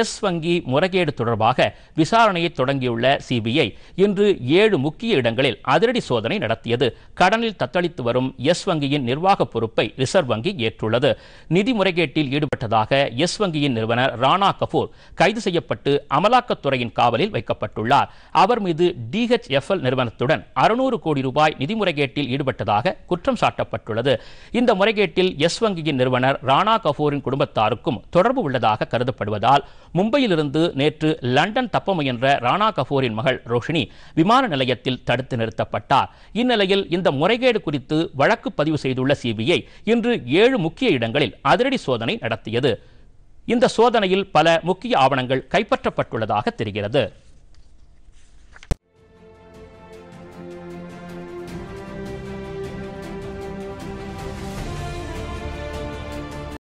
S வங்கி முறைகேடு தொடர்பாக விசாரணையை தொடங்கியுள்ள சிபிஐ இன்று ஏழு முக்கிய இடங்களில் அதிரடி சோதனை நடத்தியது கடனில் தத்தளித்து வரும் எஸ் வங்கியின் நிர்வாக பொறுப்பை ரிசர்வ் வங்கி ஏற்றுள்ளது நிதி முறைகேட்டில் ஈடுபட்டதாக எஸ் வங்கியின் நிறுவனர் ராணா கபூர் கைது செய்யப்பட்டு அமலாக்கத்துறையின் காவலில் வைக்கப்பட்டுள்ளார் அவர் மீது டிஹெச்எஃப்எல் நிறுவனத்துடன் அறுநூறு கோடி ரூபாய் நிதி முறைகேட்டில் ஈடுபட்டதாக குற்றம் சாட்டப்பட்டுள்ளது இந்த முறைகேட்டில் எஸ் வங்கியின் நிறுவனர் ராணா கபூரின் குடும்பத்தாருக்கும் தொடர்பு உள்ளதாக கருதப்படுவதால் மும்பையிலிருந்து நேற்று லண்டன் தப்ப முயன்ற ராணா கபூரின் மகள் ரோஷினி விமான நிலையத்தில் தடுத்து நிறுத்தப்பட்டார் இந்நிலையில் இந்த முறைகேடு குறித்து வழக்கு பதிவு செய்துள்ள சிபிஐ இன்று ஏழு முக்கிய இடங்களில் அதிரடி சோதனை நடத்தியது இந்த சோதனையில் பல முக்கிய ஆவணங்கள் கைப்பற்றப்பட்டுள்ளதாக தெரிகிறது